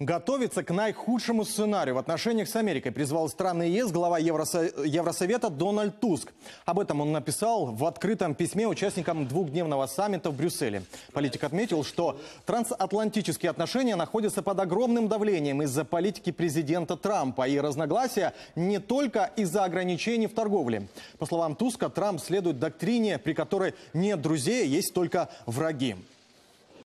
готовиться к наихудшему сценарию в отношениях с Америкой, призвал страны ЕС глава Евросовета Дональд Туск. Об этом он написал в открытом письме участникам двухдневного саммита в Брюсселе. Политик отметил, что трансатлантические отношения находятся под огромным давлением из-за политики президента Трампа и разногласия не только из-за ограничений в торговле. По словам Туска, Трамп следует доктрине, при которой нет друзей, а есть только враги.